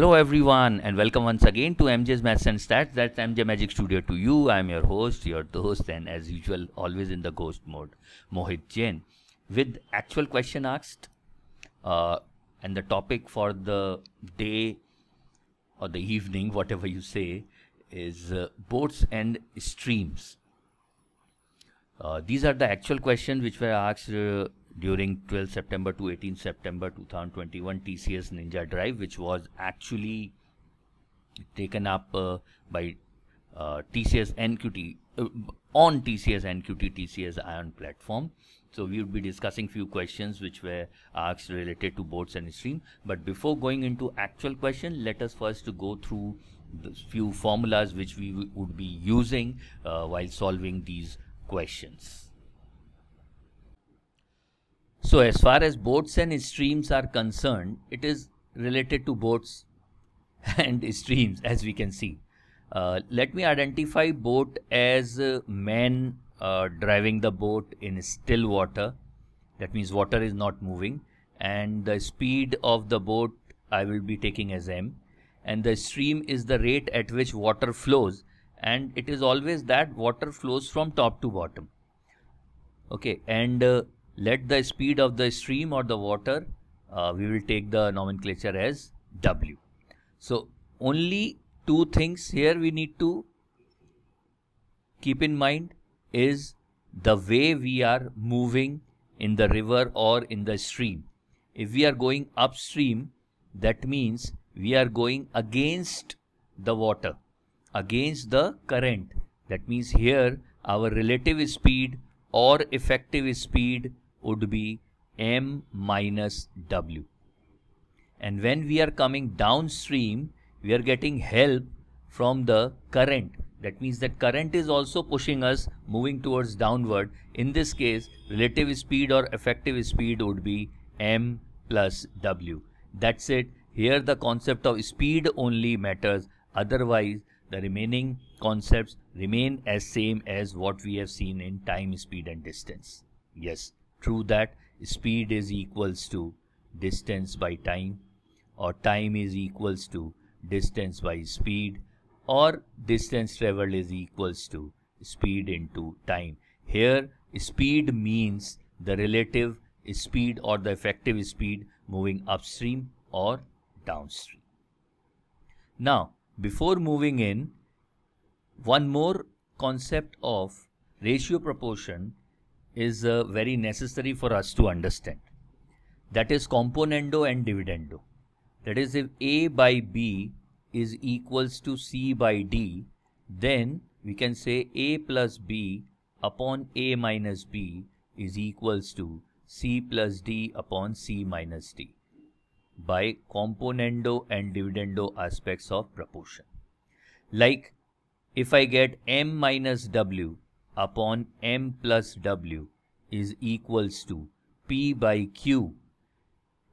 Hello everyone and welcome once again to MJ's Maths and Stats. That's MJ Magic Studio to you. I'm your host, your host, and as usual, always in the ghost mode, Mohit Jain. With actual question asked, uh, and the topic for the day or the evening, whatever you say, is uh, boats and streams. Uh, these are the actual questions which were asked uh, during 12 September to 18 September 2021 TCS Ninja Drive, which was actually taken up uh, by uh, TCS NQT uh, on TCS NQT TCS Ion platform. So we will be discussing few questions which were asked related to boards and stream. But before going into actual question, let us first go through the few formulas which we would be using uh, while solving these questions. So, as far as boats and streams are concerned, it is related to boats and streams as we can see. Uh, let me identify boat as uh, man uh, driving the boat in still water. That means water is not moving and the speed of the boat I will be taking as m and the stream is the rate at which water flows and it is always that water flows from top to bottom. Okay, and uh, let the speed of the stream or the water, uh, we will take the nomenclature as W. So only two things here we need to keep in mind is the way we are moving in the river or in the stream. If we are going upstream, that means we are going against the water, against the current. That means here our relative speed or effective speed would be m minus w. And when we are coming downstream, we are getting help from the current. That means that current is also pushing us moving towards downward. In this case, relative speed or effective speed would be m plus w. That's it. Here the concept of speed only matters. Otherwise, the remaining concepts remain as same as what we have seen in time, speed and distance. Yes, true that speed is equals to distance by time or time is equals to distance by speed or distance traveled is equals to speed into time. Here speed means the relative speed or the effective speed moving upstream or downstream. Now before moving in, one more concept of ratio proportion is uh, very necessary for us to understand. That is componendo and dividendo. That is if A by B is equals to C by D, then we can say A plus B upon A minus B is equals to C plus D upon C minus D by componendo and dividendo aspects of proportion. Like if I get m minus w upon m plus w is equals to p by q,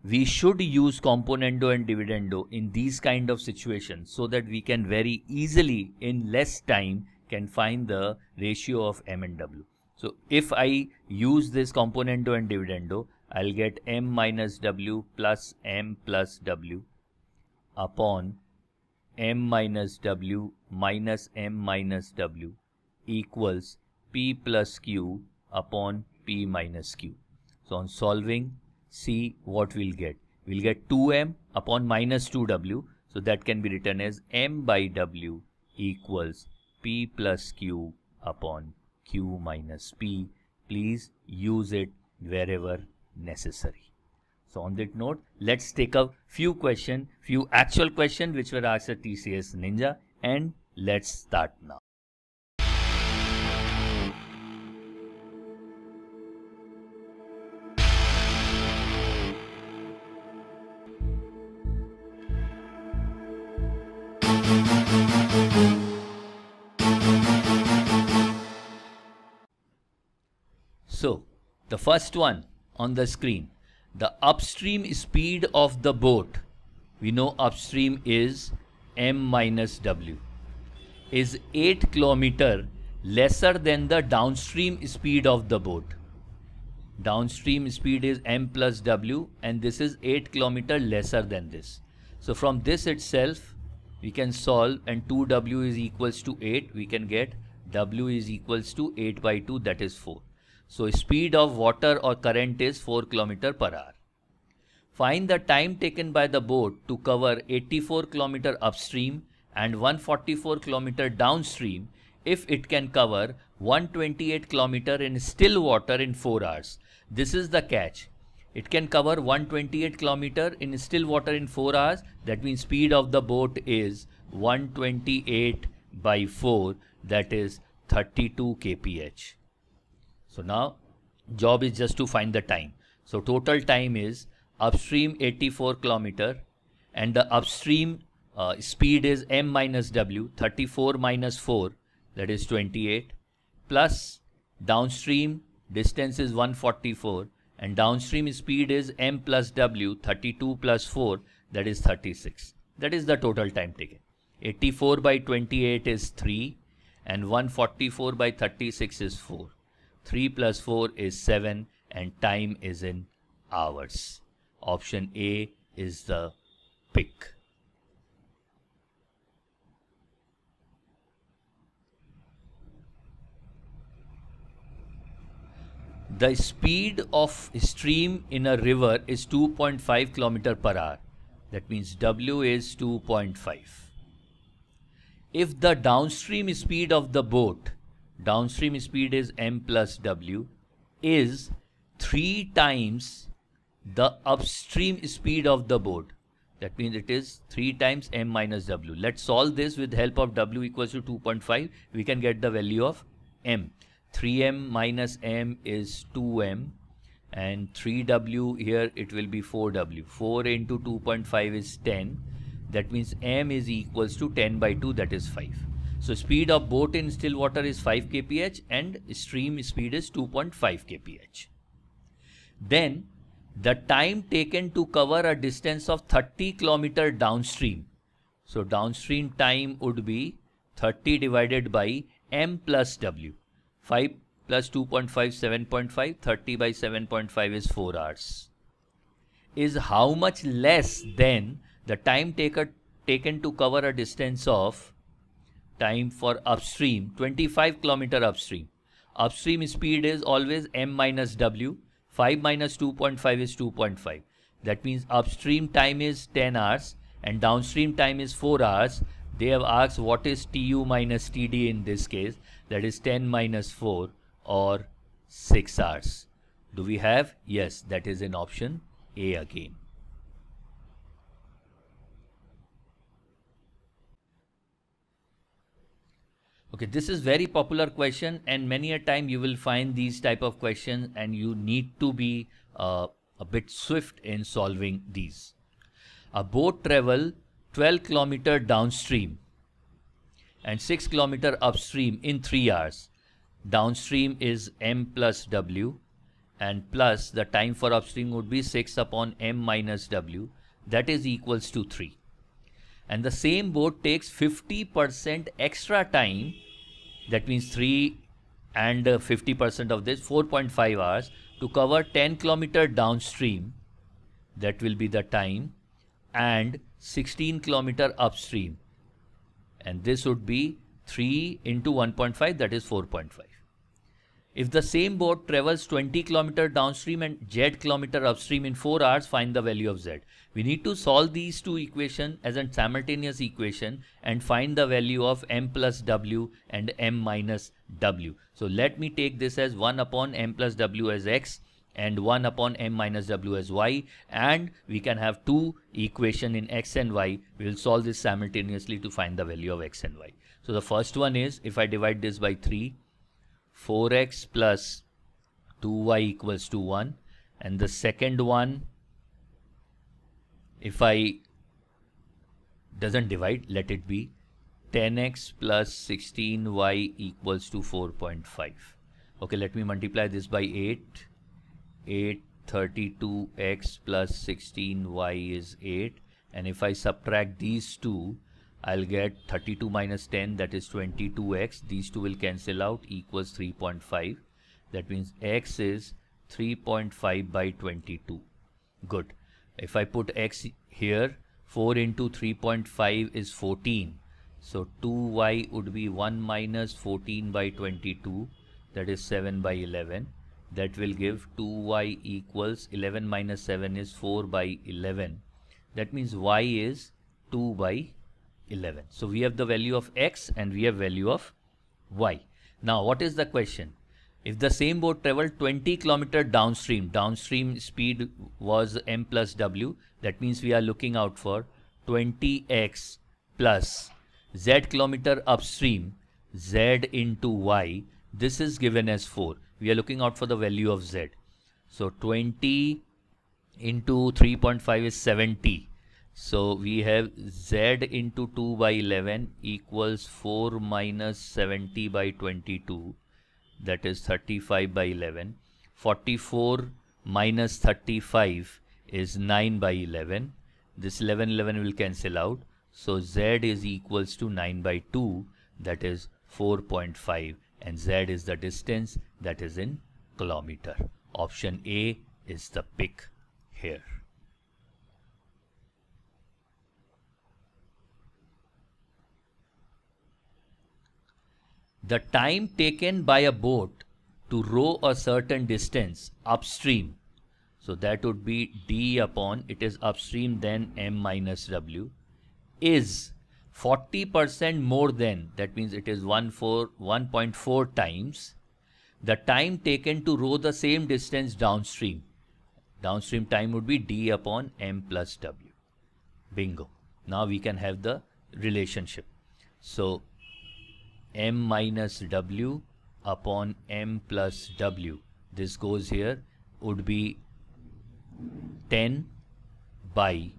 we should use componendo and dividendo in these kind of situations so that we can very easily in less time can find the ratio of m and w. So if I use this componendo and dividendo, I'll get m minus w plus m plus w upon m minus w minus m minus w equals p plus q upon p minus q. So on solving, see what we'll get. We'll get 2m upon minus 2w. So that can be written as m by w equals p plus q upon q minus p. Please use it wherever necessary. So on that note, let's take a few questions, few actual questions which were asked at TCS Ninja and let's start now. So, the first one on the screen. The upstream speed of the boat, we know upstream is m minus w, is 8 kilometer lesser than the downstream speed of the boat. Downstream speed is m plus w and this is 8 kilometer lesser than this. So from this itself, we can solve and 2w is equals to 8, we can get w is equals to 8 by 2 that is 4. So speed of water or current is 4 km per hour. Find the time taken by the boat to cover 84 km upstream and 144 km downstream if it can cover 128 km in still water in 4 hours. This is the catch. It can cover 128 km in still water in 4 hours. That means speed of the boat is 128 by 4 that is 32 kph. So now job is just to find the time. So total time is upstream 84 kilometer and the upstream uh, speed is m minus w 34 minus 4 that is 28 plus downstream distance is 144 and downstream speed is m plus w 32 plus 4 that is 36 that is the total time taken 84 by 28 is 3 and 144 by 36 is 4 3 plus 4 is 7 and time is in hours. Option A is the pick. The speed of stream in a river is 2.5 km per hour. That means W is 2.5. If the downstream speed of the boat downstream speed is m plus w is 3 times the upstream speed of the board. That means it is 3 times m minus w. Let's solve this with help of w equals to 2.5. We can get the value of m. 3m minus m is 2m and 3w here it will be 4w. 4 into 2.5 is 10. That means m is equals to 10 by 2 that is 5. So speed of boat in still water is 5 kph and stream speed is 2.5 kph. Then the time taken to cover a distance of 30 km downstream. So downstream time would be 30 divided by m plus w. 5 plus 2.5 7.5 30 by 7.5 is 4 hours is how much less than the time taker taken to cover a distance of time for upstream 25 kilometer upstream upstream speed is always m minus w 5 minus 2.5 is 2.5 that means upstream time is 10 hours and downstream time is 4 hours they have asked what is tu minus td in this case that is 10 minus 4 or 6 hours do we have yes that is in option a again Okay, this is very popular question and many a time you will find these type of questions and you need to be uh, a bit swift in solving these. A boat travel 12 kilometer downstream and 6 kilometer upstream in 3 hours. Downstream is m plus w and plus the time for upstream would be 6 upon m minus w that is equals to 3. And the same boat takes 50% extra time that means 3 and 50% uh, of this 4.5 hours to cover 10 kilometer downstream that will be the time and 16 kilometer upstream and this would be 3 into 1.5 that is 4.5 if the same boat travels 20 km downstream and z km upstream in 4 hours, find the value of z. We need to solve these two equations as a simultaneous equation and find the value of m plus w and m minus w. So let me take this as 1 upon m plus w as x and 1 upon m minus w as y and we can have two equation in x and y. We will solve this simultaneously to find the value of x and y. So the first one is if I divide this by 3 4x plus 2y equals to 1 and the second one if I doesn't divide let it be 10x plus 16y equals to 4.5 okay let me multiply this by 8 8 32x plus 16y is 8 and if I subtract these two I'll get 32 minus 10 that is 22x these two will cancel out equals 3.5 that means x is 3.5 by 22 good if I put x here 4 into 3.5 is 14 so 2y would be 1 minus 14 by 22 that is 7 by 11 that will give 2y equals 11 minus 7 is 4 by 11 that means y is 2 by 11. So we have the value of x and we have value of y. Now what is the question? If the same boat traveled 20 kilometer downstream, downstream speed was m plus w. That means we are looking out for 20x plus z kilometer upstream z into y. This is given as 4. We are looking out for the value of z. So 20 into 3.5 is 70. So we have z into 2 by 11 equals 4 minus 70 by 22 that is 35 by 11. 44 minus 35 is 9 by 11. This 11 11 will cancel out. So z is equals to 9 by 2 that is 4.5 and z is the distance that is in kilometer. Option A is the pick here. the time taken by a boat to row a certain distance upstream. So that would be D upon, it is upstream then M minus W, is 40% more than, that means it is 1.4 times, the time taken to row the same distance downstream. Downstream time would be D upon M plus W. Bingo. Now we can have the relationship. So m minus w upon m plus w. This goes here would be 10 by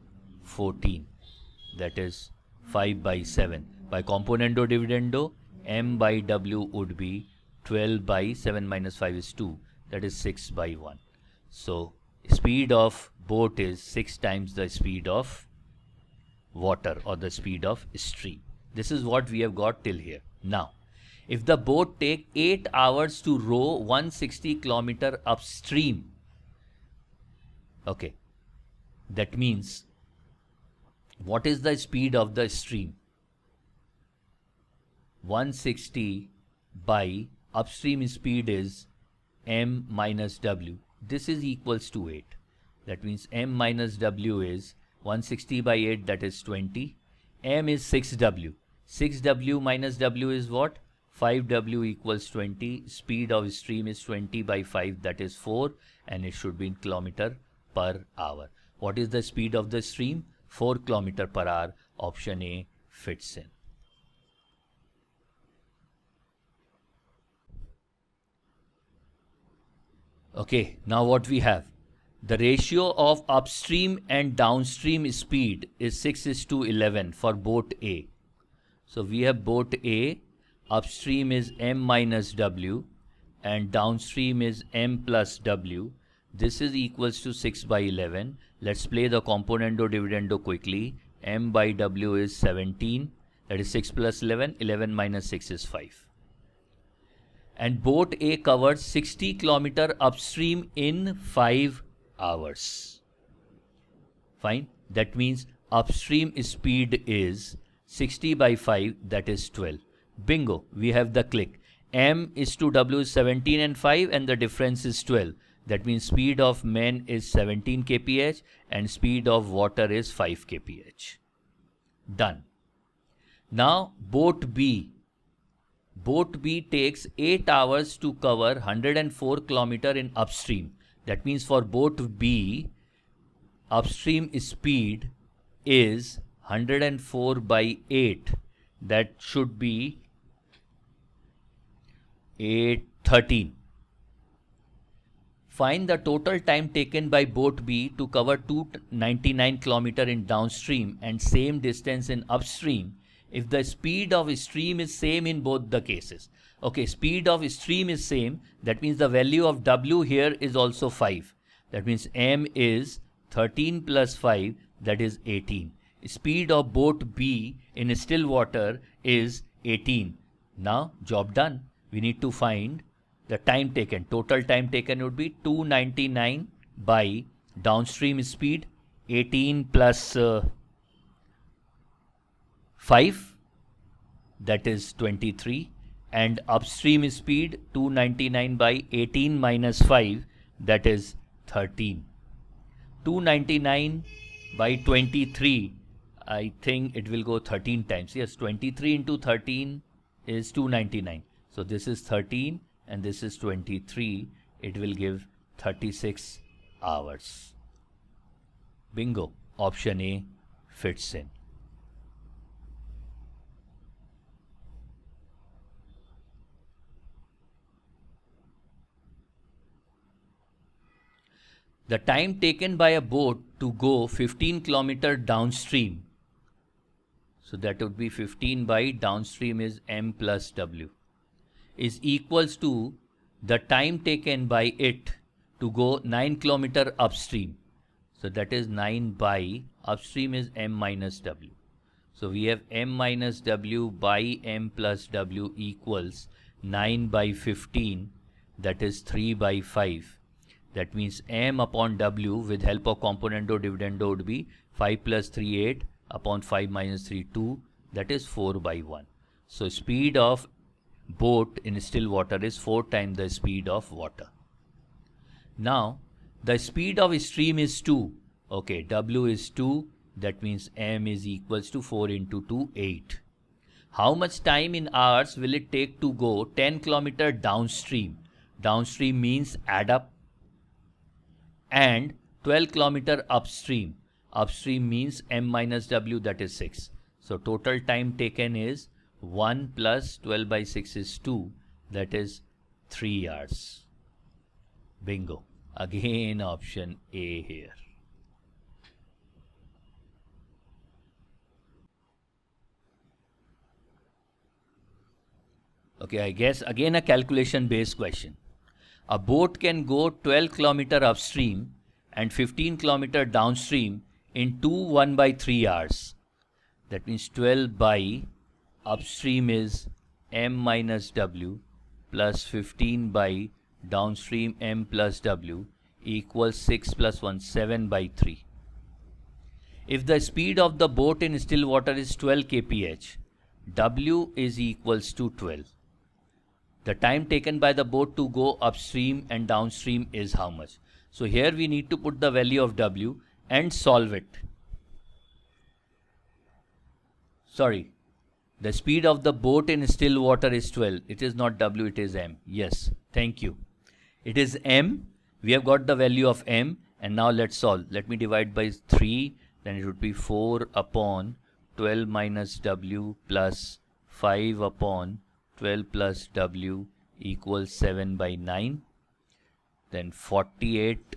14 that is 5 by 7. By componendo dividendo m by w would be 12 by 7 minus 5 is 2 that is 6 by 1. So speed of boat is 6 times the speed of water or the speed of stream. This is what we have got till here. Now, if the boat take 8 hours to row 160 kilometer upstream, okay, that means what is the speed of the stream? 160 by upstream speed is m minus w. This is equals to 8. That means m minus w is 160 by 8 that is 20. m is 6w. 6w minus w is what? 5w equals 20. Speed of stream is 20 by 5 that is 4 and it should be in kilometer per hour. What is the speed of the stream? 4 kilometer per hour. Option A fits in. Okay, now what we have? The ratio of upstream and downstream speed is 6 is to 11 for boat A. So we have boat A, upstream is M minus W and downstream is M plus W. This is equals to 6 by 11. Let's play the componendo dividendo quickly. M by W is 17. That is 6 plus 11. 11 minus 6 is 5. And boat A covers 60 kilometer upstream in 5 hours. Fine. That means upstream speed is 60 by 5 that is 12. Bingo, we have the click. M is to W is 17 and 5 and the difference is 12. That means speed of men is 17 kph and speed of water is 5 kph. Done. Now boat B. Boat B takes 8 hours to cover 104 km in upstream. That means for boat B, upstream speed is 104 by 8 that should be 813. Find the total time taken by boat B to cover 299 km in downstream and same distance in upstream if the speed of stream is same in both the cases. Okay, speed of stream is same. That means the value of W here is also 5. That means M is 13 plus 5 that is 18. Speed of boat B in still water is 18. Now job done. We need to find the time taken. Total time taken would be 299 by downstream speed 18 plus, uh, 5 that is 23 and upstream speed 299 by 18 minus 5 that is 13. 299 by 23 I think it will go 13 times. Yes, 23 into 13 is 299. So this is 13 and this is 23. It will give 36 hours. Bingo. Option A fits in. The time taken by a boat to go 15 km downstream so that would be 15 by downstream is m plus w is equals to the time taken by it to go 9 kilometer upstream. So that is 9 by upstream is m minus w. So we have m minus w by m plus w equals 9 by 15 that is 3 by 5. That means m upon w with help of component or dividendo would be 5 plus 3 8 upon 5 minus 3 2 that is 4 by 1. So speed of boat in still water is 4 times the speed of water. Now the speed of stream is 2. Okay W is 2 that means M is equals to 4 into 2 8. How much time in hours will it take to go 10 kilometer downstream? Downstream means add up and 12 kilometer upstream upstream means m minus w that is 6. So total time taken is 1 plus 12 by 6 is 2 that is 3 hours. Bingo. Again option A here. Okay, I guess again a calculation based question. A boat can go 12 kilometer upstream and 15 kilometer downstream into 1 by 3 hours. That means 12 by upstream is m minus w plus 15 by downstream m plus w equals 6 plus 1 7 by 3. If the speed of the boat in still water is 12 kph, w is equals to 12. The time taken by the boat to go upstream and downstream is how much? So here we need to put the value of w and solve it. Sorry, the speed of the boat in still water is 12. It is not W, it is M. Yes, thank you. It is M. We have got the value of M and now let's solve. Let me divide by 3, then it would be 4 upon 12 minus W plus 5 upon 12 plus W equals 7 by 9. Then 48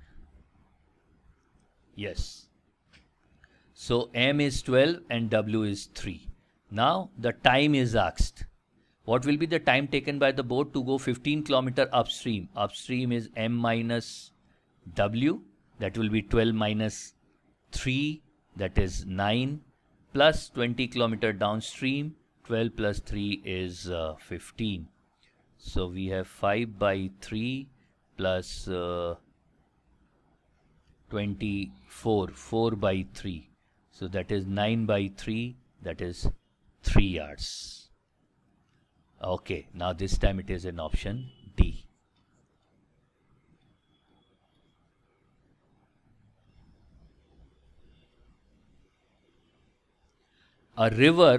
Yes. So M is 12 and W is 3. Now the time is asked. What will be the time taken by the boat to go 15 kilometer upstream? Upstream is M minus W. That will be 12 minus 3. That is 9 plus 20 kilometer downstream. 12 plus 3 is uh, 15. So we have 5 by 3 plus, uh, 24 4 by 3 so that is 9 by 3 that is 3 yards okay now this time it is in option D a river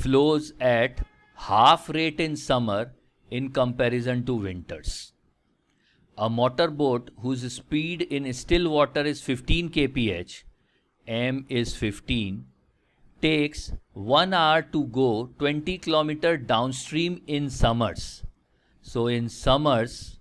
flows at half rate in summer in comparison to winters a motorboat whose speed in still water is 15 kph, m is 15, takes 1 hour to go 20 km downstream in summers. So in summers,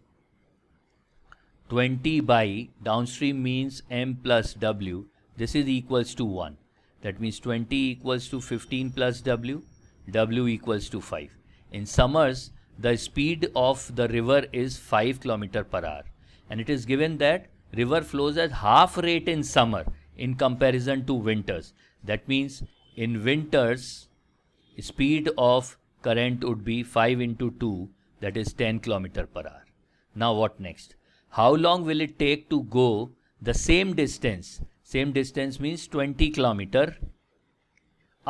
20 by downstream means m plus w, this is equals to 1. That means 20 equals to 15 plus w, w equals to 5. In summers, the speed of the river is 5 km per hour and it is given that river flows at half rate in summer in comparison to winters that means in winters speed of current would be 5 into 2 that is 10 km per hour now what next how long will it take to go the same distance same distance means 20 km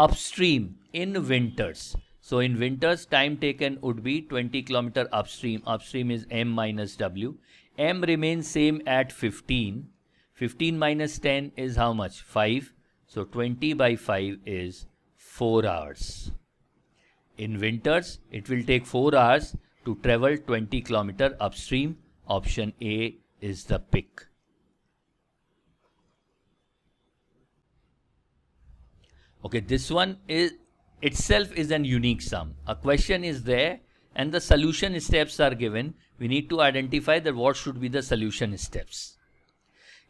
upstream in winters so in winters, time taken would be 20 kilometer upstream. Upstream is m minus w. m remains same at 15. 15 minus 10 is how much? 5. So 20 by 5 is 4 hours. In winters, it will take 4 hours to travel 20 kilometer upstream. Option A is the pick. Okay, this one is itself is an unique sum. A question is there and the solution steps are given. We need to identify that what should be the solution steps.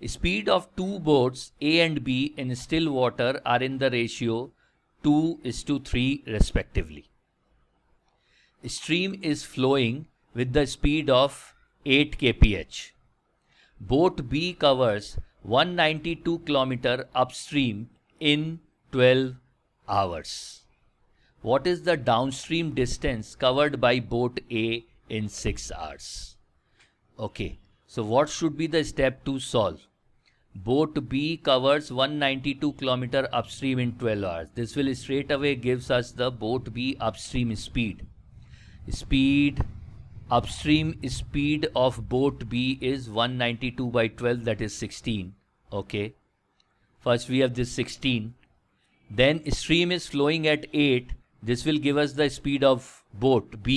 Speed of two boats A and B in still water are in the ratio 2 is to 3 respectively. Stream is flowing with the speed of 8 kph. Boat B covers 192 km upstream in 12 hours what is the downstream distance covered by boat A in 6 hours? Okay, so what should be the step to solve? Boat B covers 192 km upstream in 12 hours. This will straight away gives us the boat B upstream speed. Speed upstream speed of boat B is 192 by 12 that is 16. Okay. First we have this 16. Then stream is flowing at 8 this will give us the speed of boat B.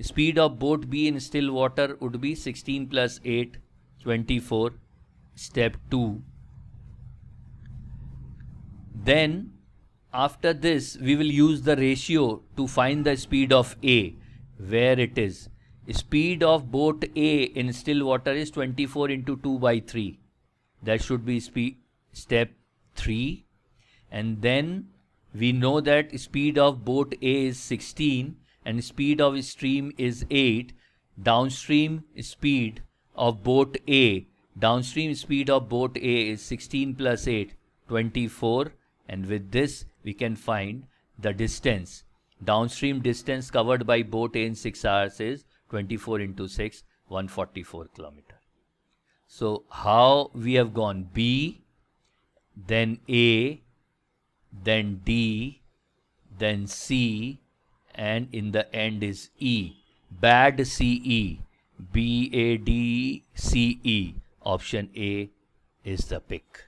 Speed of boat B in still water would be 16 plus 8, 24. Step 2. Then after this we will use the ratio to find the speed of A where it is. Speed of boat A in still water is 24 into 2 by 3. That should be step 3 and then we know that speed of boat A is 16 and speed of stream is 8. Downstream speed of boat A, downstream speed of boat A is 16 plus 8, 24. And with this, we can find the distance. Downstream distance covered by boat A in 6 hours is 24 into 6, 144 kilometer. So how we have gone B, then A, then D, then C, and in the end is E. Bad CE. B A D C E. Option A is the pick.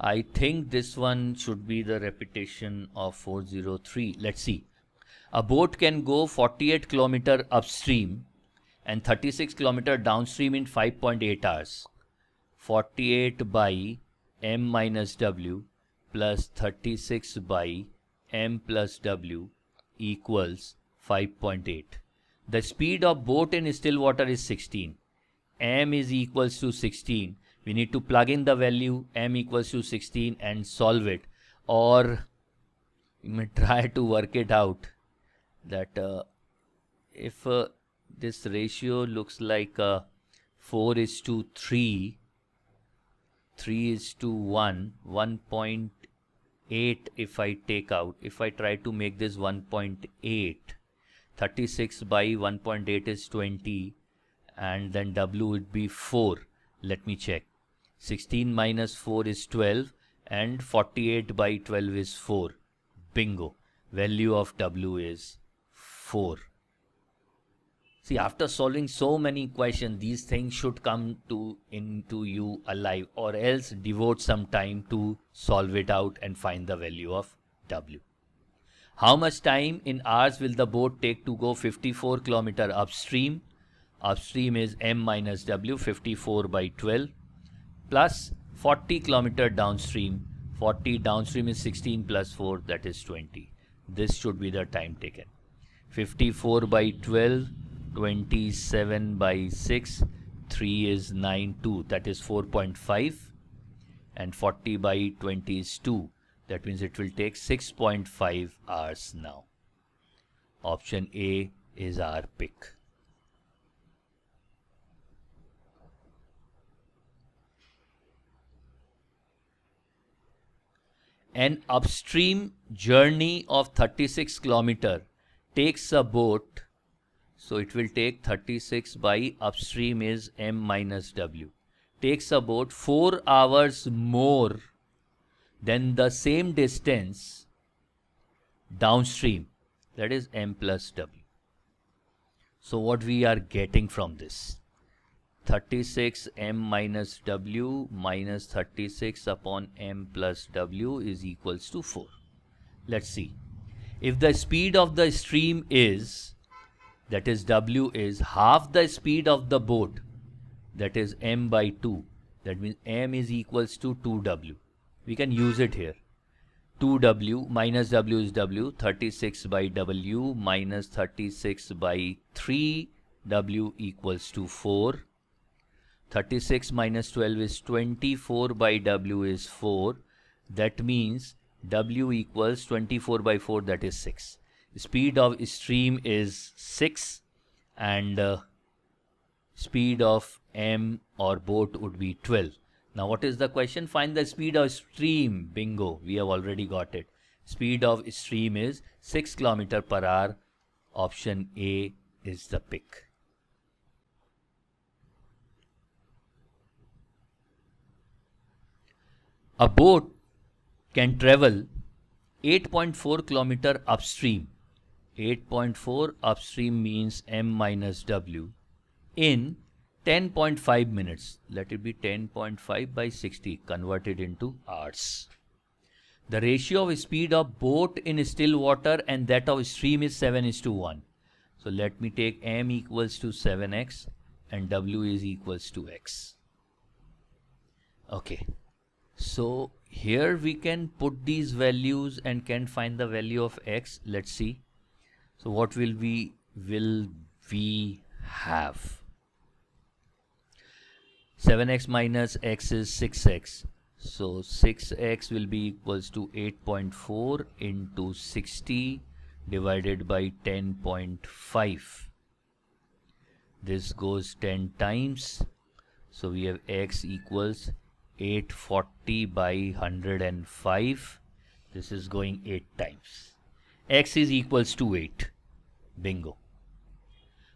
I think this one should be the repetition of 403. Let's see. A boat can go 48 kilometer upstream and 36 km downstream in 5.8 hours. 48 by m minus w plus 36 by m plus w equals 5.8. The speed of boat in still water is 16. m is equals to 16. We need to plug in the value m equals to 16 and solve it or you may try to work it out that uh, if uh, this ratio looks like uh, 4 is to 3 3 is to 1 1.8 if I take out if I try to make this 1.8 36 by 1.8 is 20 and then W would be 4 let me check 16 minus 4 is 12 and 48 by 12 is 4 bingo value of W is 4 See, after solving so many questions, these things should come to into you alive or else devote some time to solve it out and find the value of W. How much time in hours will the boat take to go 54 km upstream? Upstream is M minus W, 54 by 12, plus 40 km downstream. 40 downstream is 16 plus 4, that is 20. This should be the time taken. 54 by 12 27 by 6 3 is 9 2 that is 4.5 and 40 by 20 is 2 that means it will take 6.5 hours now option A is our pick an upstream journey of 36 kilometer takes a boat so it will take 36 by upstream is m minus w. Takes about 4 hours more than the same distance downstream that is m plus w. So what we are getting from this? 36 m minus w minus 36 upon m plus w is equals to 4. Let's see. If the speed of the stream is that is W is half the speed of the boat that is m by 2 that means m is equals to 2w we can use it here 2w minus w is w 36 by w minus 36 by 3w equals to 4 36 minus 12 is 24 by w is 4 that means w equals 24 by 4 that is 6 speed of stream is 6 and uh, speed of m or boat would be 12 now what is the question find the speed of stream bingo we have already got it speed of stream is 6 km per hour option a is the pick a boat can travel 8.4 km upstream 8.4 upstream means m minus w in 10.5 minutes. Let it be 10.5 by 60 converted into hours. The ratio of speed of boat in still water and that of stream is 7 is to 1. So let me take m equals to 7x and w is equals to x. Okay. So here we can put these values and can find the value of x. Let's see so what will we will we have 7x minus x is 6x so 6x will be equals to 8.4 into 60 divided by 10.5 this goes 10 times so we have x equals 840 by 105 this is going 8 times x is equals to 8 Bingo.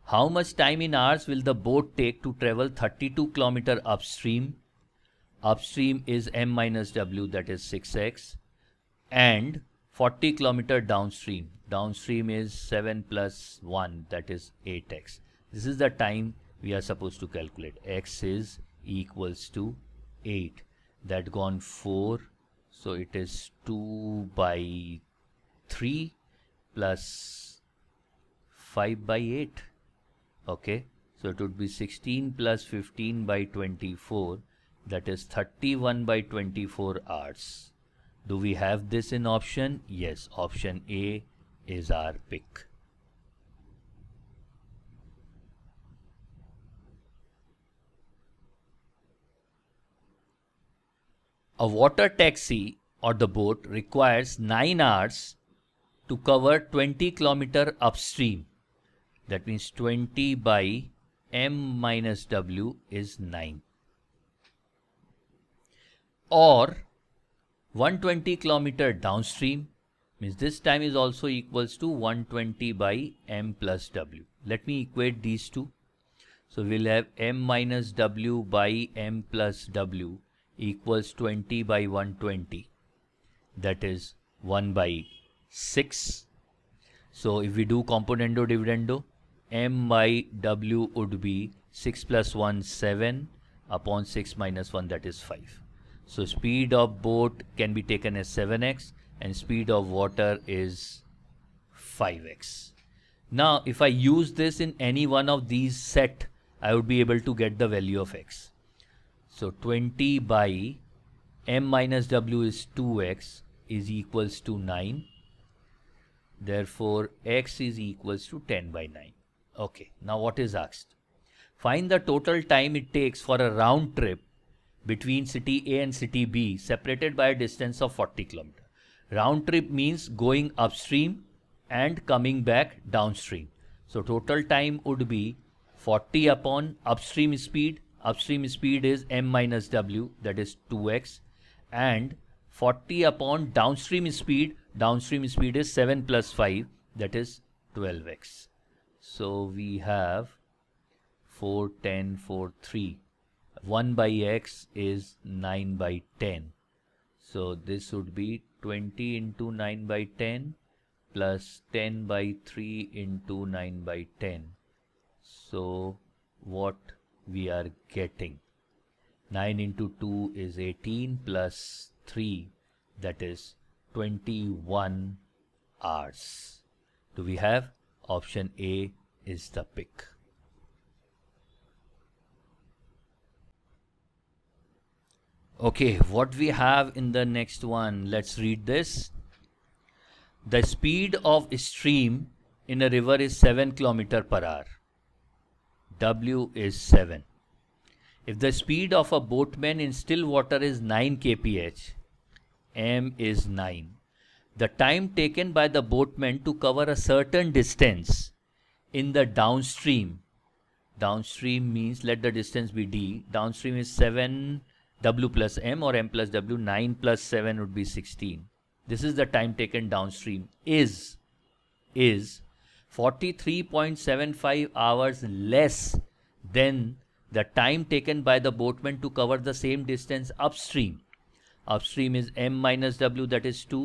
How much time in hours will the boat take to travel 32 km upstream? Upstream is m minus w that is 6x and 40 km downstream. Downstream is 7 plus 1 that is 8x. This is the time we are supposed to calculate. x is equals to 8. That gone 4 so it is 2 by 3 plus 5 by 8 okay so it would be 16 plus 15 by 24 that is 31 by 24 hours do we have this in option yes option a is our pick A water taxi or the boat requires 9 hours to cover 20 km upstream. That means 20 by m minus w is 9. Or 120 kilometer downstream means this time is also equals to 120 by m plus w. Let me equate these two. So we'll have m minus w by m plus w equals 20 by 120. That is 1 by 6. So if we do componendo dividendo, m by w would be 6 plus 1 7 upon 6 minus 1 that is 5. So speed of boat can be taken as 7x and speed of water is 5x. Now if I use this in any one of these set I would be able to get the value of x. So 20 by m minus w is 2x is equals to 9. Therefore x is equals to 10 by 9. Okay, now what is asked? Find the total time it takes for a round trip between city A and city B separated by a distance of 40 km. Round trip means going upstream and coming back downstream. So total time would be 40 upon upstream speed. Upstream speed is m minus w that is 2x and 40 upon downstream speed. Downstream speed is 7 plus 5 that is 12x. So we have 4, 10, 4, 3. 1 by x is 9 by 10. So this would be 20 into 9 by 10 plus 10 by 3 into 9 by 10. So what we are getting. 9 into 2 is 18 plus 3 that is 21 hours. Do we have Option A is the pick. Okay, what we have in the next one, let's read this. The speed of stream in a river is 7 km per hour. W is 7. If the speed of a boatman in still water is 9 kph, M is 9 the time taken by the boatman to cover a certain distance in the downstream downstream means let the distance be d downstream is 7 w plus m or m plus w 9 plus 7 would be 16 this is the time taken downstream is is 43.75 hours less than the time taken by the boatman to cover the same distance upstream upstream is m minus w that is 2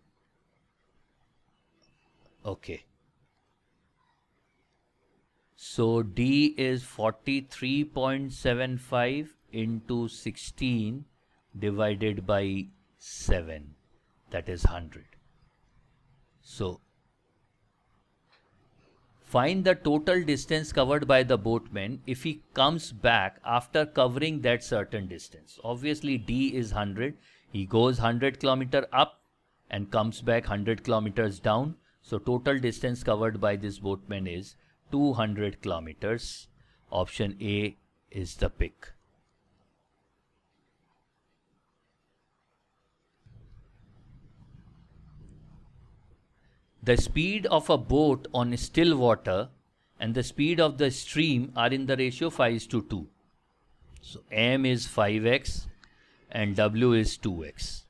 Okay. So D is 43.75 into 16 divided by 7 that is 100. So find the total distance covered by the boatman if he comes back after covering that certain distance. Obviously D is 100. He goes 100 kilometer up and comes back 100 kilometers down. So total distance covered by this boatman is 200 kilometers. Option A is the pick. The speed of a boat on still water and the speed of the stream are in the ratio 5 is to 2. So m is 5x and w is 2x.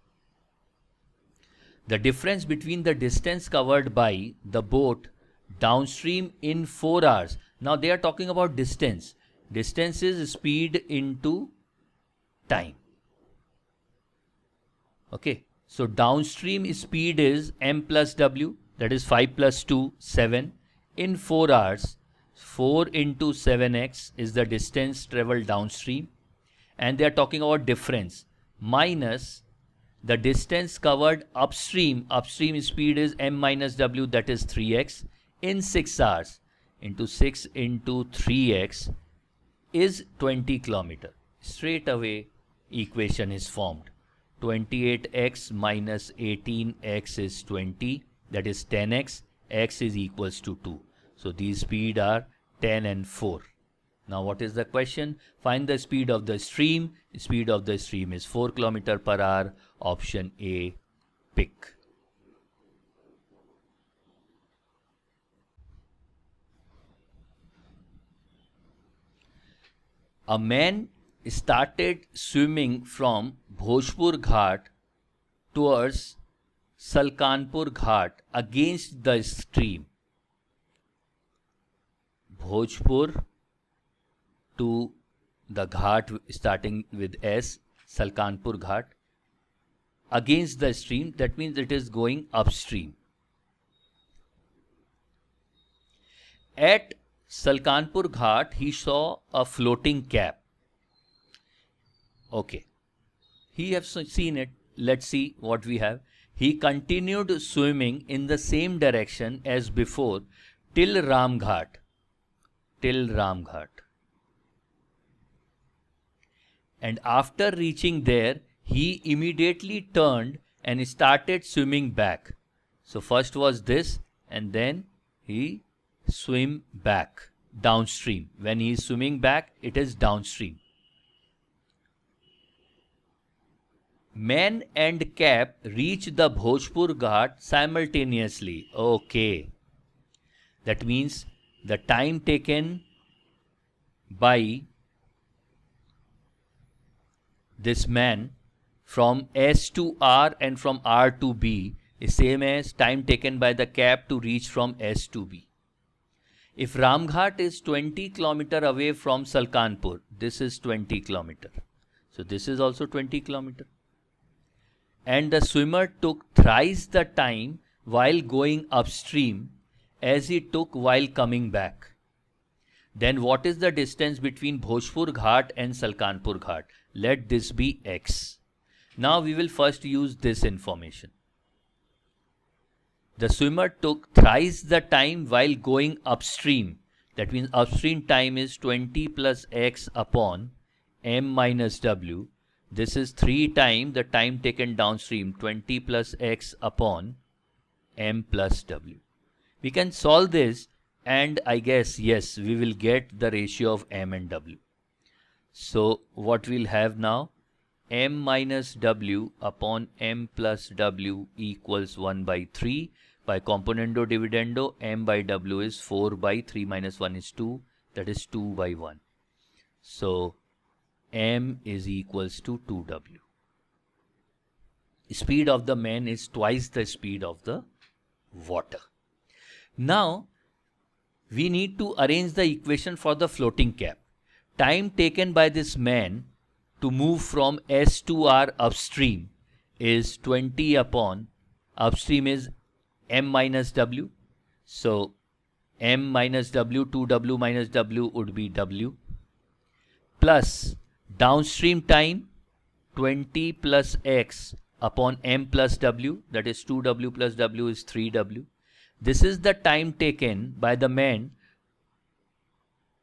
The difference between the distance covered by the boat downstream in 4 hours. Now they are talking about distance. Distance is speed into time. Okay. So downstream speed is m plus w that is 5 plus 2 7 in 4 hours 4 into 7x is the distance traveled downstream and they are talking about difference minus the distance covered upstream, upstream speed is m minus w that is 3x in 6 hours into 6 into 3x is 20 kilometer. Straight away equation is formed. 28x minus 18x is 20 that is 10x, x is equals to 2. So these speed are 10 and 4. Now what is the question? Find the speed of the stream. Speed of the stream is 4 km per hour. Option A, pick. A man started swimming from Bhojpur Ghat towards Salkanpur Ghat against the stream. Bhojpur to the ghat starting with S, Salkanpur Ghat, against the stream. That means it is going upstream. At Salkanpur Ghat, he saw a floating cap. Okay. He has seen it. Let's see what we have. He continued swimming in the same direction as before till Ramghat. Till Ramghat and after reaching there, he immediately turned and started swimming back. So first was this and then he swim back downstream. When he is swimming back, it is downstream. Man and Cap reach the Bhojpur Ghat simultaneously. Okay. That means the time taken by this man from S to R and from R to B is same as time taken by the cab to reach from S to B. If Ramghat is 20 kilometer away from Salkanpur, this is 20 kilometer. So this is also 20 kilometer. And the swimmer took thrice the time while going upstream as he took while coming back. Then what is the distance between Bhojpur Ghat and Salkanpur Ghat? let this be x. Now we will first use this information. The swimmer took thrice the time while going upstream. That means upstream time is 20 plus x upon m minus w. This is 3 time the time taken downstream 20 plus x upon m plus w. We can solve this and I guess yes we will get the ratio of m and w. So what we'll have now, m minus w upon m plus w equals 1 by 3. By componendo dividendo, m by w is 4 by 3 minus 1 is 2. That is 2 by 1. So m is equals to 2w. Speed of the man is twice the speed of the water. Now, we need to arrange the equation for the floating cap time taken by this man to move from S to R upstream is 20 upon upstream is m minus w. So m minus w, 2w minus w would be w plus downstream time 20 plus x upon m plus w that is 2w plus w is 3w. This is the time taken by the man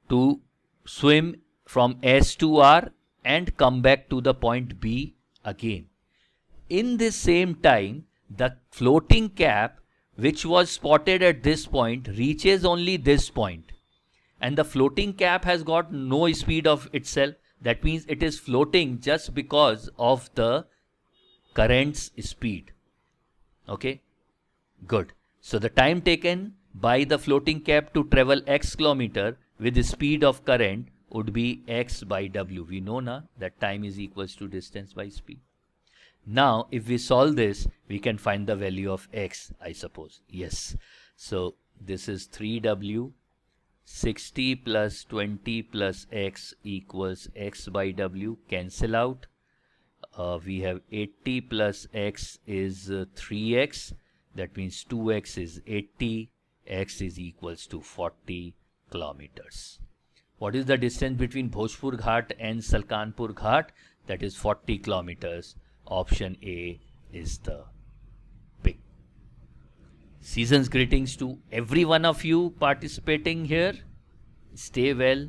to swim from S to R and come back to the point B again. In this same time, the floating cap which was spotted at this point reaches only this point and the floating cap has got no speed of itself that means it is floating just because of the current's speed okay good so the time taken by the floating cap to travel x kilometer with the speed of current would be x by w. We know now that time is equals to distance by speed. Now, if we solve this, we can find the value of x, I suppose. Yes. So, this is 3w. 60 plus 20 plus x equals x by w. Cancel out. Uh, we have 80 plus x is uh, 3x. That means 2x is 80. x is equals to 40 kilometers. What is the distance between Bhojpur Ghat and Salkanpur Ghat? That is 40 kilometers. Option A is the pick. Season's greetings to every one of you participating here. Stay well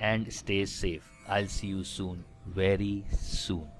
and stay safe. I'll see you soon, very soon.